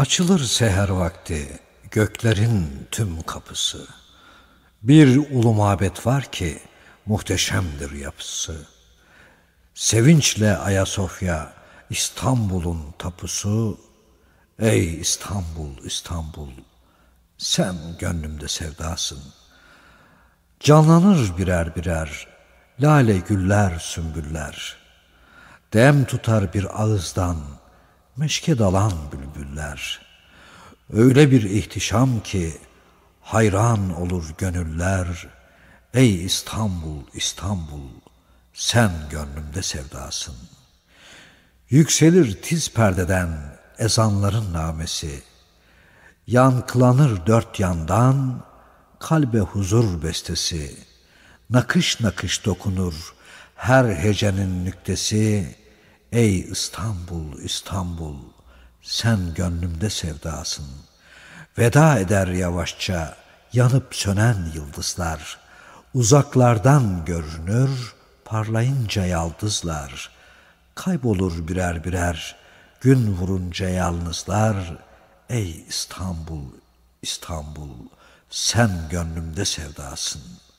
Açılır seher vakti göklerin tüm kapısı. Bir ulu mabet var ki muhteşemdir yapısı. Sevinçle Ayasofya İstanbul'un tapusu. Ey İstanbul, İstanbul, sen gönlümde sevdasın. Canlanır birer birer, lale güller, sümbüller. Dem tutar bir ağızdan, meşke dalan bülbül gönüller. Öyle bir ihtişam ki hayran olur gönüller. Ey İstanbul, İstanbul, sen gönlümde sevdasın. Yükselir tiz perdeden ezanların namesi. Yankılanır dört yandan kalbe huzur bestesi. Nakış nakış dokunur her hecenin nüktesi. Ey İstanbul, İstanbul, sen gönlümde sevdasın. Veda eder yavaşça yanıp sönen yıldızlar. Uzaklardan görünür parlayınca yaldızlar. Kaybolur birer birer gün vurunca yalnızlar. Ey İstanbul, İstanbul sen gönlümde sevdasın.''